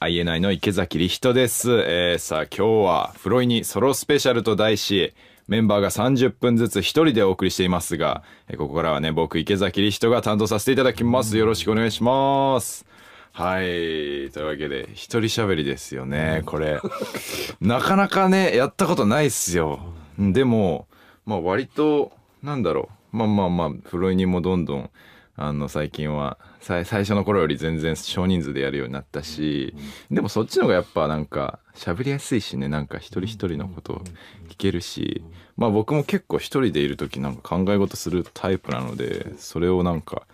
INI の池崎理人です、えー、さあ今日は「フロイにソロスペシャル」と題しメンバーが30分ずつ1人でお送りしていますが、えー、ここからはね僕池崎理人が担当させていただきますよろしくお願いしますはいというわけで一人べりですよねこれ なかなかねやったことないっすよでもまあ割となんだろうまあまあまあフロイにもどんどんあの最近は最初の頃より全然少人数でやるようになったし、でもそっちの方がやっぱなんか喋りやすいしねなんか一人一人のこと聞けるしまあ僕も結構一人でいる時なんか考え事するタイプなのでそれをなんか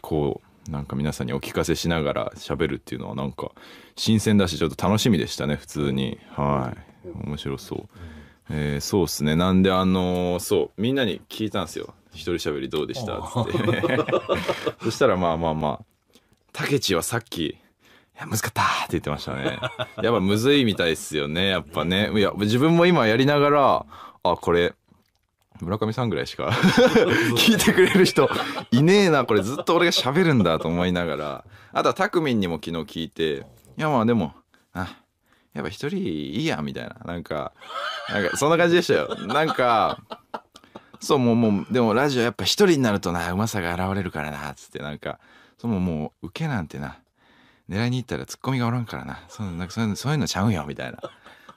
こうなんか皆さんにお聞かせしながら喋るっていうのはなんか新鮮だしちょっと楽しみでしたね普通にはい面白そう。えー、そうっすねなんであのー、そうみんなに聞いたんですよ一人喋りどうでしたっつって そしたらまあまあまあたけちはさっき、いや、難かったって言ってましたね。やっぱむずいみたいですよね。やっぱね。いや、自分も今やりながら、あ、これ、村上さんぐらいしか 聞いてくれる人いねえな。これずっと俺が喋るんだと思いながら。あとはたくにも昨日聞いて、いや、まあでも、あ、やっぱ一人いいや、みたいな。なんか、なんかそんな感じでしたよ。なんか、そう、もう、もう、でもラジオやっぱ一人になるとな、うまさが現れるからな、つってなんか、そのもう受けなんてな狙いに行ったらツッコミがおらんからなそなんかそういうのちゃうよみたいな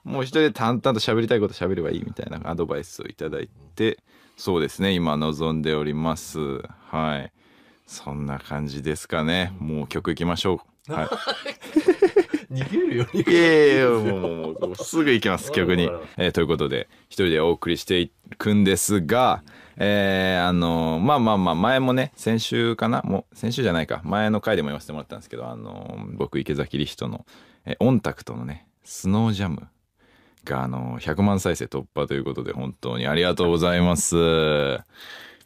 もう一人で淡々と喋りたいこと喋ればいいみたいなアドバイスを頂いてそうですね今望んでおりますはいそんな感じですかねもう曲いきましょうはい 逃げるよ逃げるよもうもうすぐ行きます曲に、えー、ということで一人でお送りしていくんですがえー、あのー、まあまあまあ前もね先週かなもう先週じゃないか前の回でも言わせてもらったんですけどあのー、僕池崎リヒトの、えー、オンタクトのねスノージャムがあの100万再生突破ということで本当にありがとうございます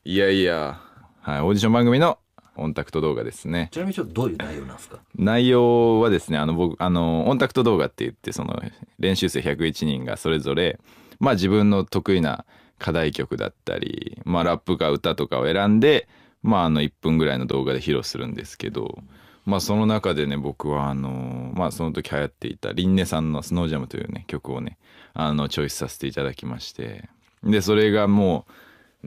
いやいやはいオーディション番組のオンタクト動画ですねちなみにちょっとどういう内容なんですか内容はですねあの僕あのオンタクト動画って言ってその練習生101人がそれぞれまあ自分の得意な課題曲だったり、まあ、ラップか歌とかを選んで、まあ、あの1分ぐらいの動画で披露するんですけど、まあ、その中でね僕はあの、まあ、その時流行っていたリンネさんの「スノージャムというね曲をねあのチョイスさせていただきましてでそれがもう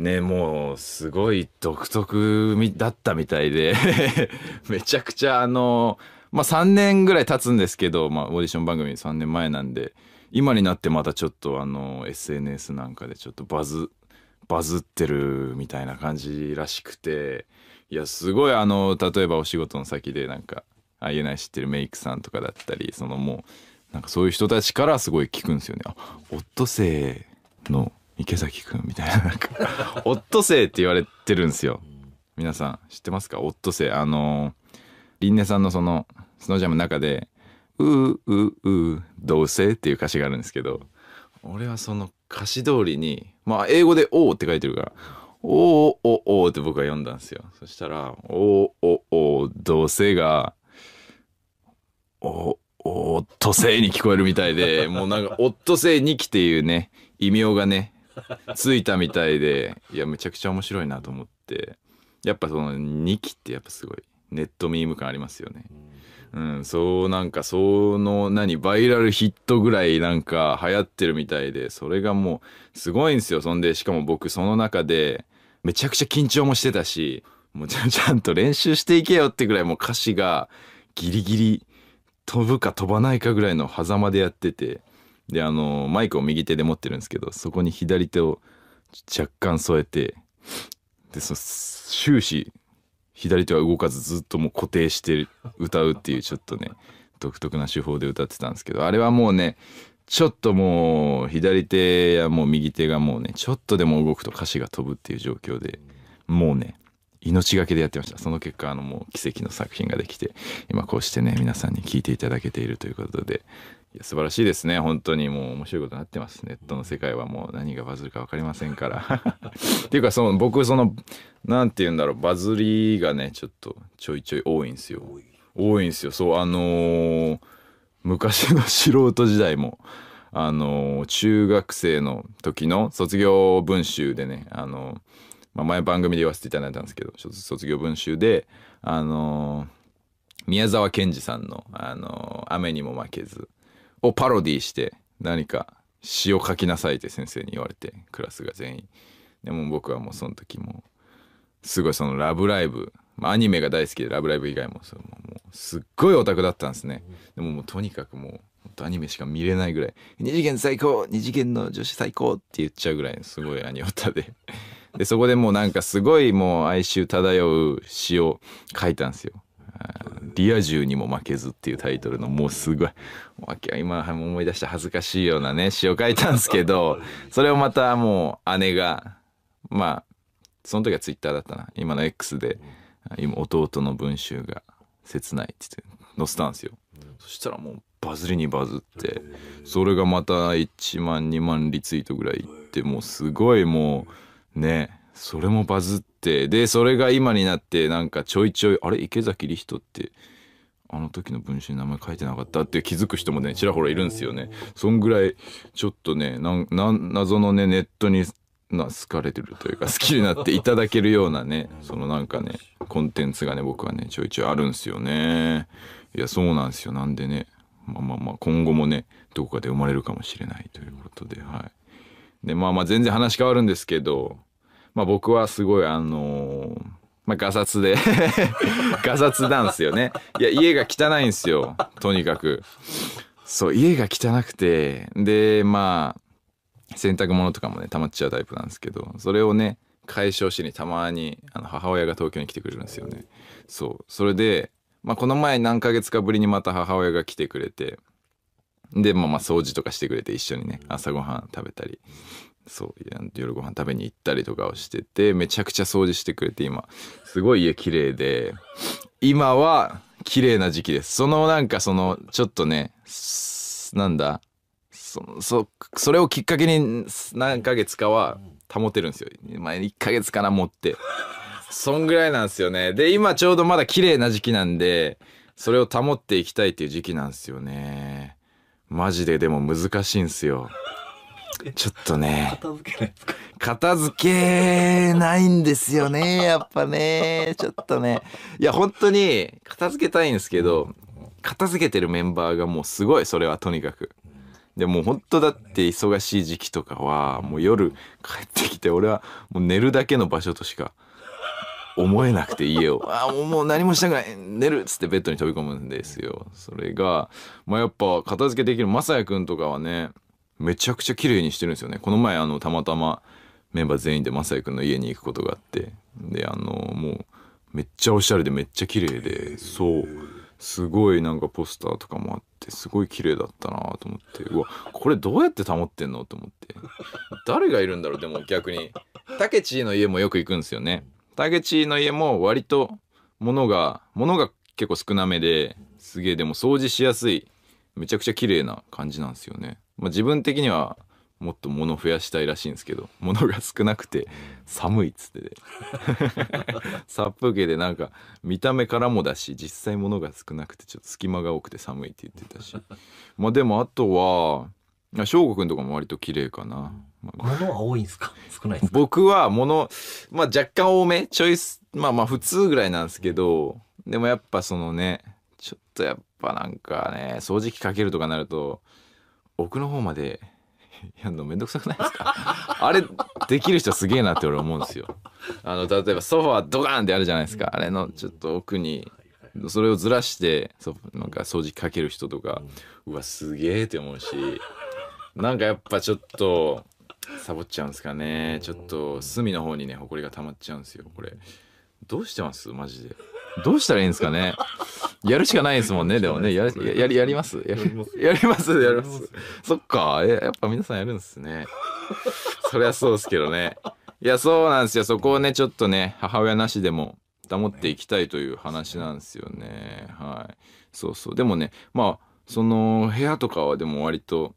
ねもうすごい独特だったみたいで めちゃくちゃあのまあ3年ぐらい経つんですけど、まあ、オーディション番組3年前なんで今になってまたちょっとあの SNS なんかでちょっとバズバズってるみたいな感じらしくていやすごいあの例えばお仕事の先でなんかあいえない知ってるメイクさんとかだったりそのもうなんかそういう人たちからすごい聞くんですよね。あオットセイの池崎くんみたいななんかオットセイって言われてるんですよ皆さん知ってますかオットセイあのりんねさんのそのスノージャムの中で「ううううどうせ」っていう歌詞があるんですけど俺はその歌詞通りにまあ英語で「おう」って書いてるから「おおおお」って僕は読んだんですよそしたら「おおおどうせ」が「おおっとせに聞こえるみたいでもうなんか「オットセイにき」っていうね異名がねついたみたいでいやめちゃくちゃ面白いなと思ってやっぱその2期ってやっぱすごいネットミーム感ありますよね。うん、そうなんかその何バイラルヒットぐらいなんか流行ってるみたいでそれがもうすごいんですよそんでしかも僕その中でめちゃくちゃ緊張もしてたしもうちゃんと練習していけよってぐらいもう歌詞がギリギリ飛ぶか飛ばないかぐらいの狭間でやっててであのマイクを右手で持ってるんですけどそこに左手を若干添えてでその終始左手は動かずずっともう固定して歌うっていうちょっとね独特な手法で歌ってたんですけどあれはもうねちょっともう左手やもう右手がもうねちょっとでも動くと歌詞が飛ぶっていう状況でもうね命がけでやってましたその結果あのもう奇跡の作品ができて今こうしてね皆さんに聞いていただけているということでいや素晴らしいですね本当にもう面白いことになってますネットの世界はもう何がバズるか分かりませんから っていうかその僕その何て言うんだろうバズりがねちょっとちょいちょい多いんですよ多いんですよそうあのー、昔の素人時代もあのー、中学生の時の卒業文集でねあのーまあ、前番組で言わせていただいたんですけど卒業文集であのー、宮沢賢治さんの「あのー、雨にも負けず」をパロディーして何か詩を書きなさいって先生に言われてクラスが全員でも僕はもうその時もすごいその「ラブライブ」アニメが大好きで「ラブライブ」以外もそもうすっごいオタクだったんですねでももうとにかくもうアニメしか見れないぐらい「二次元最高二次元の女子最高」って言っちゃうぐらいすごいアニオタででそこでもうなんかすごいもう哀愁漂う詩を書いたんですよ。リア充にも負けずっていうタイトルのもうすごい今思い出して恥ずかしいようなね詩を書いたんですけど それをまたもう姉がまあその時はツイッターだったな今の X で今弟の文集が切ないって言って載せたんですよそしたらもうバズりにバズってそれがまた1万2万リツイートぐらいいってもうすごいもう。ねそれもバズってでそれが今になってなんかちょいちょいあれ池崎理人ってあの時の文集に名前書いてなかったって気づく人もねちらほらいるんですよねそんぐらいちょっとね謎のねネットにな好かれてるというか 好きになっていただけるようなねそのなんかねコンテンツがね僕はねちょいちょいあるんすよねいやそうなんですよなんでねまあまあまあ今後もねどこかで生まれるかもしれないということではいでまあまあ全然話変わるんですけどまあ、僕はすごいあのーまあ、ガサツで ガサツなんですよねいや家が汚いんですよとにかくそう家が汚くてでまあ洗濯物とかもね溜まっちゃうタイプなんですけどそれをね解消しにたまにあの母親が東京に来てくれるんですよねそうそれで、まあ、この前何ヶ月かぶりにまた母親が来てくれてで、まあ、まあ掃除とかしてくれて一緒にね朝ごはん食べたりそう夜ご飯食べに行ったりとかをしててめちゃくちゃ掃除してくれて今すごい家綺麗で今は綺麗な時期ですそのなんかそのちょっとねなんだそそそれをきっかけに何ヶ月かは保てるんですよ前に1ヶ月かな持ってそんぐらいなんですよねで今ちょうどまだ綺麗な時期なんでそれを保っていきたいっていう時期なんですよねマジででも難しいんすよけちょっとね片付けないですか片付けないんですよね やっぱねちょっとねいや本当に片付けたいんですけど片付けてるメンバーがもうすごいそれはとにかくでも本当だって忙しい時期とかはもう夜帰ってきて俺はもう寝るだけの場所としか思えなくて家をああもう何もしたくない寝るっつってベッドに飛び込むんですよそれがまあやっぱ片付けできるまさやとかはねめちゃくちゃ綺麗にしてるんですよねこの前あのたまたまメンバー全員で雅也君の家に行くことがあってであのもうめっちゃおしゃれでめっちゃ綺麗でそうすごいなんかポスターとかもあってすごい綺麗だったなと思ってうわこれどうやって保ってんのと思って誰がいるんだろうでも逆にたけちの家もよく行くんですよねたけちの家も割と物が物が結構少なめですげえでも掃除しやすいめちゃくちゃ綺麗な感じなんですよねまあ、自分的にはもっと物増やしたいらしいんですけど物が少なくて寒いっつってで 殺風景でなんか見た目からもだし実際物が少なくてちょっと隙間が多くて寒いって言ってたしまあでもあとは翔吾くんとかも割と綺麗かな、まあ、物は多いんですか少ないですか僕は物、まあ、若干多めチョイスまあまあ普通ぐらいなんですけどでもやっぱそのねちょっとやっぱなんかね掃除機かけるとかなると奥の方まで やんのめんどくさくないですか あれできる人すげえなって俺思うんですよあの例えばソファドカーンってあるじゃないですか、うん、あれのちょっと奥にそれをずらしてなんか掃除かける人とか、うん、うわすげえって思うしなんかやっぱちょっとサボっちゃうんですかね、ちょっと隅の方にね埃が溜まっちゃうんですよこれどうしてますマジでどうしたらいいんですかねやるしかないですもんねでもねややりやりますやりますやりますやりますそっかやっぱ皆さんやるんですねそりゃそうですけどねいやそうなんですよそこをねちょっとね母親なしでも保っていきたいという話なんですよねはいそうそうでもねまあその部屋とかはでも割と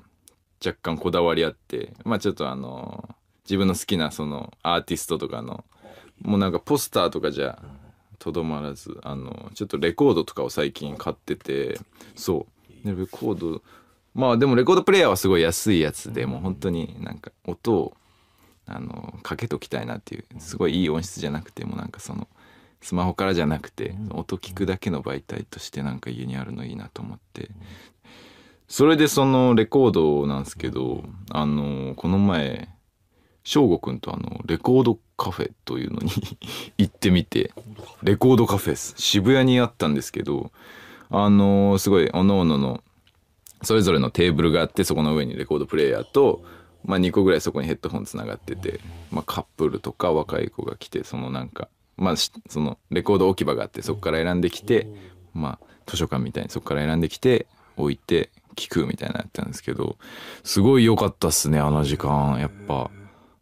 若干こだわりあってまあちょっとあの自分の好きなそのアーティストとかのもうなんかポスターとかじゃ、とどまらずあのちょっとレコードとかを最近買っててそうでレコードまあでもレコードプレーヤーはすごい安いやつでもう本当になんか音をあのかけときたいなっていうすごいいい音質じゃなくてもなんかそのスマホからじゃなくて音聞くだけの媒体としてなんか家にあるのいいなと思ってそれでそのレコードなんですけどあのこの前翔吾くんとあのレコードカフェというのに 行ってみてレコードカフェです渋谷にあったんですけどあのー、すごいおのおののそれぞれのテーブルがあってそこの上にレコードプレーヤーと、まあ、2個ぐらいそこにヘッドホンつながってて、まあ、カップルとか若い子が来てそのなんか、まあ、そのレコード置き場があってそこから選んできて、まあ、図書館みたいにそこから選んできて置いて聞くみたいなやったんですけどすごい良かったっすねあの時間やっぱ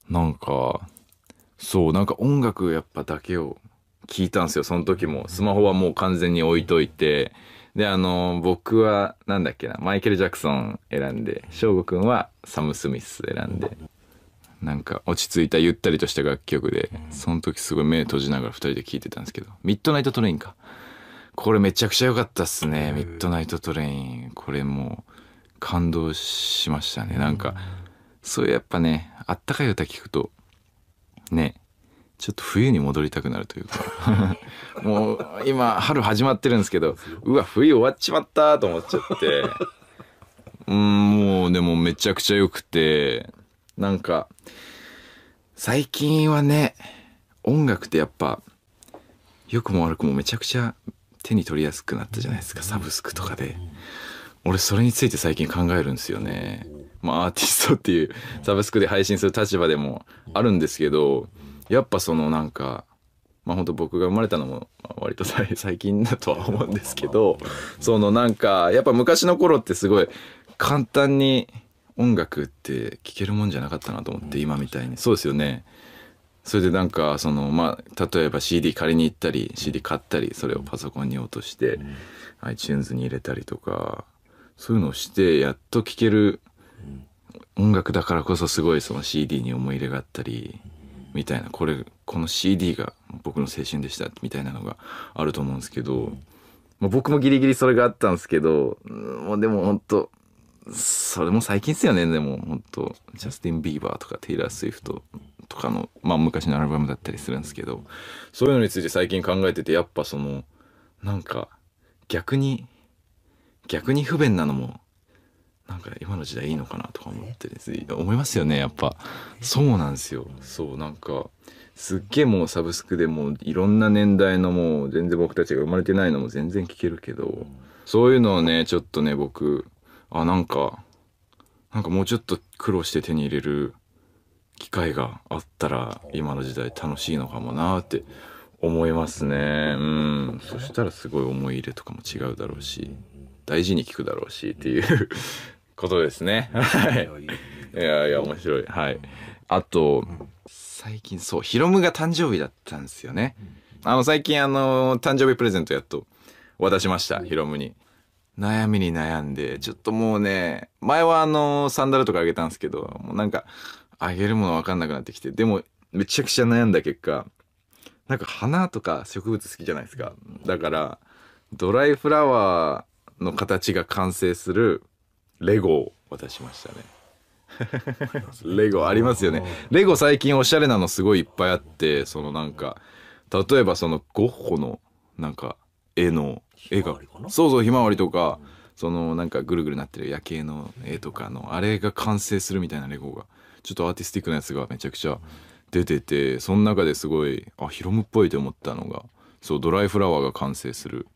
なんかそうなんか音楽やっぱだけを聞いたんですよその時もスマホはもう完全に置いといてであの僕はなんだっけなマイケル・ジャクソン選んで翔吾くんはサム・スミス選んでなんか落ち着いたゆったりとした楽曲でその時すごい目閉じながら2人で聴いてたんですけど「ミッドナイト・トレインか」これめちゃくちゃ良かったっすね「ミッドナイト・トレイン」これもう感動しましたねなんかそういうやっぱねあったかい歌聴くとねちょっと冬に戻りたくなるというか もう今春始まってるんですけどうわ冬終わっちまったと思っちゃってうんもうでもめちゃくちゃ良くてなんか最近はね音楽ってやっぱ良くも悪くもめちゃくちゃ手に取りやすくなったじゃないですかサブスクとかで俺それについて最近考えるんですよねまあ、アーティストっていうサブスクで配信する立場でもあるんですけどやっぱそのなんかまあ本当僕が生まれたのも割と最近だとは思うんですけどそのなんかやっぱ昔の頃ってすごい簡単に音楽って聴けるもんじゃなかったなと思って今みたいにそうですよね。それでなんかそのまあ例えば CD 借りに行ったり CD 買ったりそれをパソコンに落として iTunes に入れたりとかそういうのをしてやっと聴ける音楽だからこそすごいその CD に思い入れがあったりみたいなこれこの CD が僕の青春でしたみたいなのがあると思うんですけど、まあ、僕もギリギリそれがあったんですけどもうでも本当それも最近っすよねでも本当ジャスティン・ビーバーとかテイラー・スウィフトとかの、まあ、昔のアルバムだったりするんですけどそういうのについて最近考えててやっぱそのなんか逆に逆に不便なのもなんか今の時代いいのかなとか思ってです思いますよねやっぱそうなんですよそうなんかすっげえもうサブスクでもういろんな年代のもう全然僕たちが生まれてないのも全然聞けるけどそういうのをねちょっとね僕あなんかなんかもうちょっと苦労して手に入れる機会があったら今の時代楽しいのかもなって思いますねうんそしたらすごい思い入れとかも違うだろうし大事に聞くだろうしっていうことですね。はい。いやいや、面白い。はい。あと、最近そう、ヒロムが誕生日だったんですよね。あの、最近あの、誕生日プレゼントやっと渡しました、ヒロムに。悩みに悩んで、ちょっともうね、前はあの、サンダルとかあげたんですけど、もうなんか、あげるものわかんなくなってきて、でも、めちゃくちゃ悩んだ結果、なんか花とか植物好きじゃないですか。だから、ドライフラワーの形が完成するレゴを渡しましたねレゴありますよねレゴ最近おしゃれなのすごいいっぱいあってそのなんか例えばそのゴッホのなんか絵の絵がそうそうひまわりとか、そのなんかぐるぐるなってる夜景の絵とかのあれが完成するみたいなレゴがちょっとアーティスティックなやつがめちゃくちゃ出ててその中ですごいあヒロムっぽいと思ったのがそうドライフラワーが完成する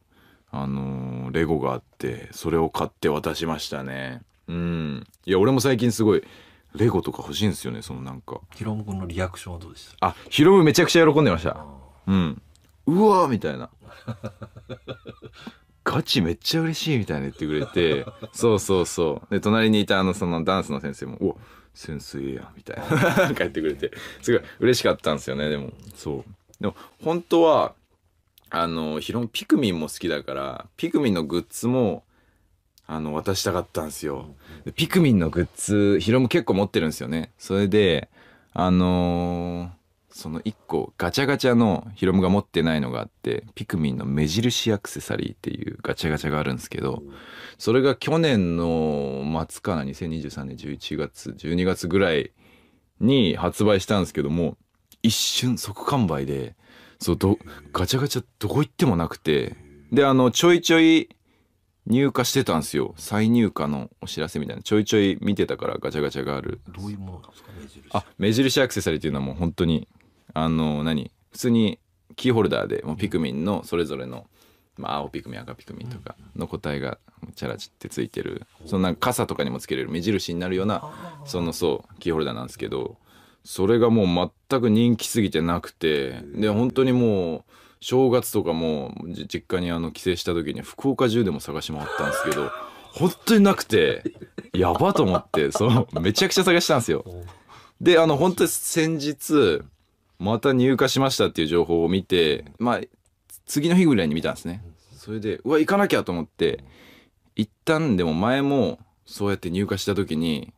あのーレゴがあってそれを買って渡しましたねうんいや俺も最近すごいレゴとか欲しいんですよねそのなんかヒロム君のリアクションはどうでしたあヒロムめちゃくちゃ喜んでましたうんうわーみたいな ガチめっちゃ嬉しいみたいな言ってくれてそうそうそうで隣にいたあのそのダンスの先生も「お先生ええやん」みたいな帰 ってくれてすごい嬉しかったんですよねでもそうでも本当はあの、ヒロピクミンも好きだから、ピクミンのグッズも、あの、渡したかったんですよ。ピクミンのグッズ、ヒロも結構持ってるんですよね。それで、あのー、その一個、ガチャガチャのヒロムが持ってないのがあって、ピクミンの目印アクセサリーっていうガチャガチャがあるんですけど、それが去年の末かな、2023年11月、12月ぐらいに発売したんですけども、一瞬即完売で、そうどガチャガチャどこ行ってもなくてであのちょいちょい入荷してたんですよ再入荷のお知らせみたいなちょいちょい見てたからガチャガチャがあるどういうものですか目印あ目印アクセサリーっていうのはもう本当にあの何普通にキーホルダーでもうピクミンのそれぞれの、まあ、青ピクミン赤ピクミンとかの個体がチャラチってついてるそのなんか傘とかにもつけれる目印になるようなそのそうキーホルダーなんですけどそれがもう全く人気すぎてなくてで本当にもう正月とかも実家にあの帰省した時に福岡中でも探し回ったんですけど 本当になくてやばと思ってそのめちゃくちゃ探したんですよ。であの本当に先日また入荷しましたっていう情報を見てまあ次の日ぐらいに見たんですね。それでうわ行かなきゃと思って一旦でも前もそうやって入荷した時に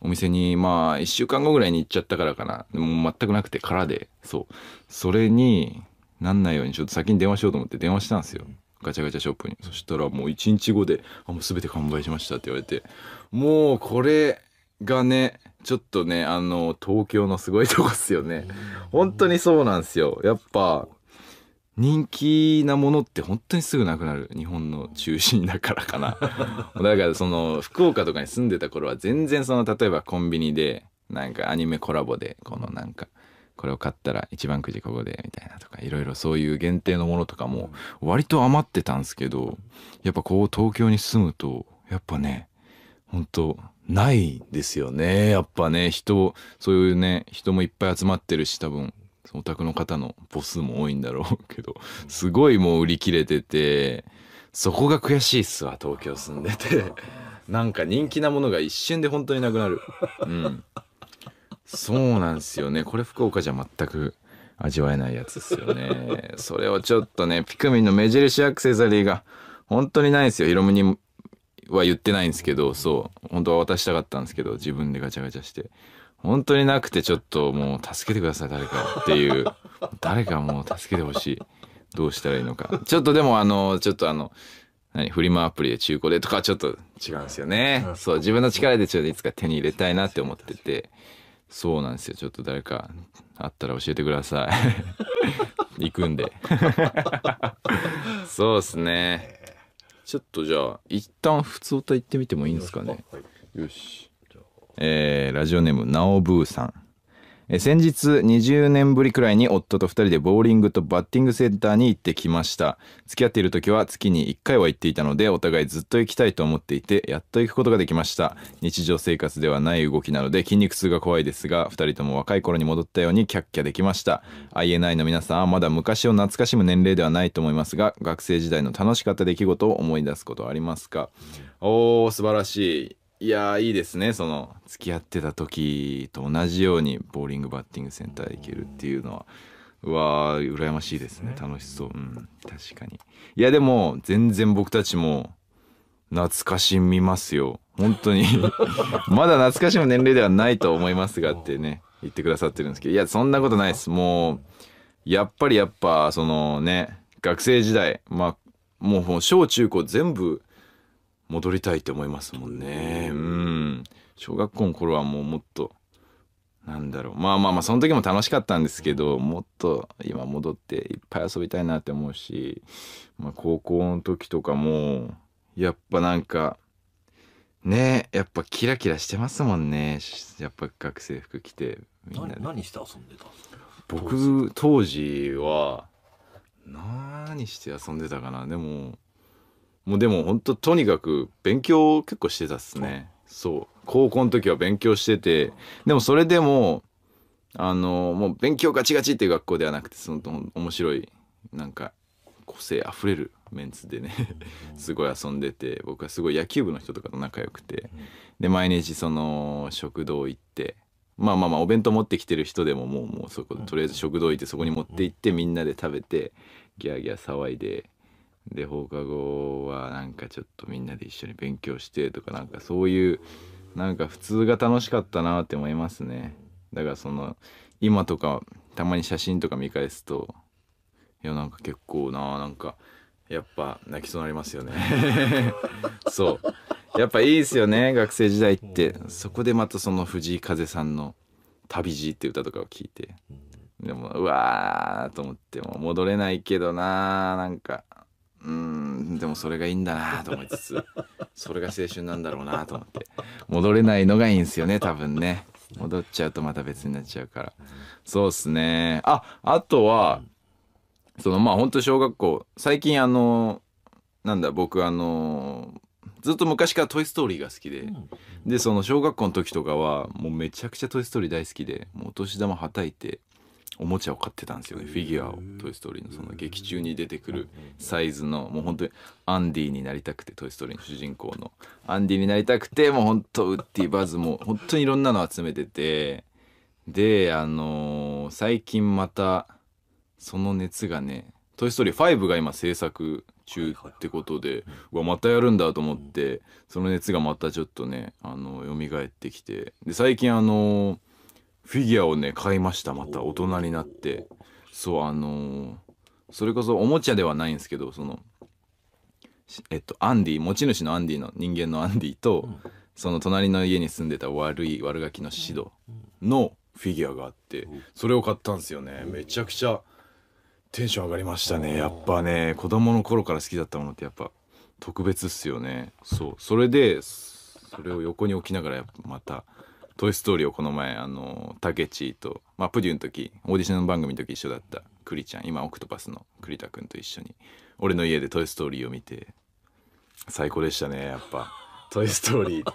お店に、まあ、1週間後ぐらいに行っちゃったからかな。も全くなくて空で、そう。それに、なんないようにちょっと先に電話しようと思って電話したんですよ。ガチャガチャショップに。そしたらもう1日後で、あ、もう全て完売しましたって言われて、もうこれがね、ちょっとね、あの、東京のすごいとこっすよね。本当にそうなんですよ。やっぱ、人気なものって本当にすぐなくなる日本の中心だからかな だからその福岡とかに住んでた頃は全然その例えばコンビニでなんかアニメコラボでこのなんかこれを買ったら一番くじここでみたいなとかいろいろそういう限定のものとかも割と余ってたんですけどやっぱこう東京に住むとやっぱね本当ないですよねやっぱね人そういうね人もいっぱい集まってるし多分お宅の方の母数も多いんだろうけどすごいもう売り切れててそこが悔しいっすわ東京住んでて なんか人気なものが一瞬で本当になくなるうんそうなんですよねこれ福岡じゃ全く味わえないやつですよねそれをちょっとねピクミンの目印アクセサリーが本当にないんですよヒロムには言ってないんですけどそう本当は渡したかったんですけど自分でガチャガチャして本当になくてちょっともう助けてください誰かっていう 誰かもう助けてほしいどうしたらいいのかちょっとでもあのちょっとあの何フリマアプリで中古でとかちょっと違うんですよねそう自分の力でちょっといつか手に入れたいなって思っててそうなんですよちょっと誰かあったら教えてください 行くんで そうっすねちょっとじゃあ一旦普通歌行ってみてもいいんですかね、よしえー、ラジオネーム、なおぶーさん。えー、先日20年ぶりくらいに夫と2人でボーリングとバッティングセンターに行ってきました付き合っている時は月に1回は行っていたのでお互いずっと行きたいと思っていてやっと行くことができました日常生活ではない動きなので筋肉痛が怖いですが2人とも若い頃に戻ったようにキャッキャできました INI の皆さんはまだ昔を懐かしむ年齢ではないと思いますが学生時代の楽しかった出来事を思い出すことはありますかおー素晴らしいいやいいですねその付き合ってた時と同じようにボーリングバッティングセンター行けるっていうのはうわー羨ましいですね楽しそううん確かにいやでも全然僕たちも懐かしみますよ本当に まだ懐かしむ年齢ではないと思いますがってね言ってくださってるんですけどいやそんなことないですもうやっぱりやっぱそのね学生時代まあもう小中高全部戻りたいって思いますもんねうん小学校の頃はもうもっとなんだろうまあまあまあその時も楽しかったんですけどもっと今戻っていっぱい遊びたいなって思うし、まあ、高校の時とかもやっぱなんかねやっぱキラキラしてますもんねやっぱ学生服着てみんなで何して遊んでた僕当時は何して遊んでたかなでももうでも本当とにかく勉強結構してたっすね。そう高校の時は勉強しててでもそれでもあのもう勉強ガチガチっていう学校ではなくてその面白いなんか個性あふれるメンツでねすごい遊んでて僕はすごい野球部の人とかと仲良くてで毎日その食堂行ってまあまあまあお弁当持ってきてる人でももうもうそことりあえず食堂行ってそこに持って行ってみんなで食べてギャーギャー騒いでで放課後はなんかちょっとみんなで一緒に勉強してとかなんかそういうなんか普通が楽しかったなって思いますねだからその今とかたまに写真とか見返すといやなんか結構ななんかやっぱ泣きそうなりますよね そうやっぱいいですよね学生時代ってそこでまたその藤井風さんの「旅路」って歌とかを聞いてでもうわーと思っても戻れないけどなーなんかうんでもそれがいいんだなと思いつつそれが青春なんだろうなと思って戻れないのがいいんですよね多分ね戻っちゃうとまた別になっちゃうからそうっすねああとは、うん、そのまあ本当小学校最近あのなんだ僕あのずっと昔から「トイ・ストーリー」が好きで、うん、でその小学校の時とかはもうめちゃくちゃ「トイ・ストーリー」大好きでもうお年玉はたいておもちゃを買ってたんですよねフィギュアを「トイ・ストーリー」のその劇中に出てくるサイズのもう本当にアンディになりたくて「トイ・ストーリー」の主人公のアンディになりたくてもう本当ウッディバズも本当にいろんなの集めててであのー、最近またその熱がね「トイ・ストーリー5」が今制作中ってことで、うわまたやるんだと思って、その熱がまたちょっとねあの蘇ってきてで最近あのーフィギュアをね買いましたまた大人になってそうあのー、それこそおもちゃではないんですけどそのえっとアンディ持ち主のアンディの人間のアンディと、うん、その隣の家に住んでた悪い悪ガキのシドのフィギュアがあってそれを買ったんですよねめちゃくちゃテンション上がりましたねやっぱね子供の頃から好きだったものってやっぱ特別っすよねそうそれでそれを横に置きながらまたトイ・ストーリー」をこの前あのタケチと、まあ、プデュの時オーディション番組の時一緒だった栗ちゃん今オクトパスの栗田君と一緒に俺の家で「トイ・ストーリー」を見て最高でしたねやっぱ「トイ・ストーリー」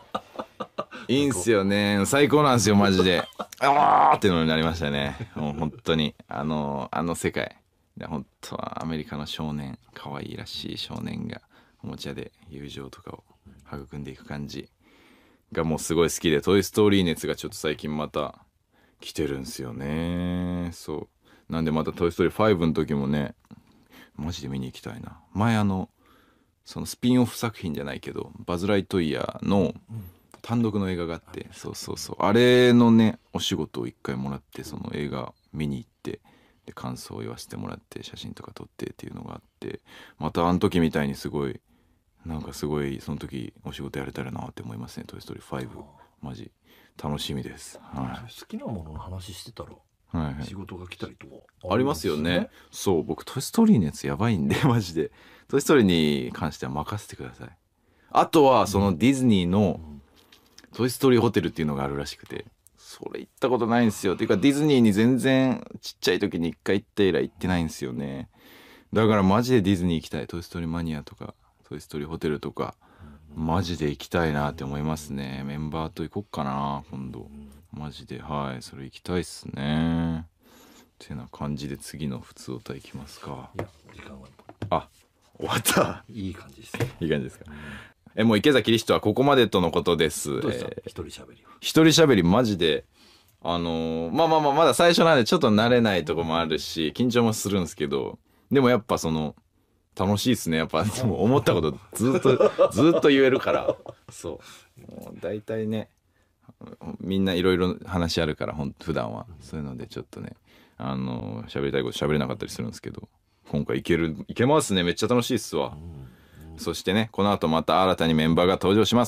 いいんすよね最高なんですよマジでああってのになりましたねもう本当にあのあの世界で本当はアメリカの少年可愛いらしい少年がおもちゃで友情とかを育んでいく感じがもうすごい好きで、トイストーリー熱がちょっと最近また来てるんすよね。そう。なんでまたトイストーリー5の時もね、マジで見に行きたいな。前あの、そのスピンオフ作品じゃないけど、バズ・ライトイヤーの単独の映画があって、そうそうそう。あれのね、お仕事を一回もらって、その映画見に行って、で感想を言わせてもらって写真とか撮ってっていうのがあってまたあの時みたいにすごいなんかすごいその時お仕事やれたらなって思いますね「トイ・ストーリー5」マジ楽しみです、はい、好きなものの話してたらはいはい、仕事が来たりとかありますよね、そう僕「トイ・ストーリー」のやつやばいんで マジで「トイ・ストーリー」に関しては任せてくださいあとはそのディズニーの「トイ・ストーリーホテル」っていうのがあるらしくてそれ行ったことないんですよっていうかディズニーに全然ちっちゃい時に一回行って以来行ってないんですよねだからマジでディズニー行きたい「トイ・ストーリーマニア」とかトイストーリーホテルとかマジで行きたいなって思いますねメンバーと行こっかな今度マジではいそれ行きたいっすねてな感じで次の普通歌いきますかいや時間はあ終わったいい感じですいい感じですか、えもう池崎ストはここまでとのことですどうした、えー、一人喋り一人喋りマジであのー、まあまあまあまだ最初なんでちょっと慣れないとこもあるし緊張もするんですけどでもやっぱその楽しいですねやっぱ思ったことずっとずっと言えるからそうもう大体ねみんないろいろ話あるからほん普段はそういうのでちょっとねあの喋りたいこと喋れなかったりするんですけど今回いけるいけますねめっちゃ楽しいっすわ、うんうん、そしてねこの後また新たにメンバーが登場します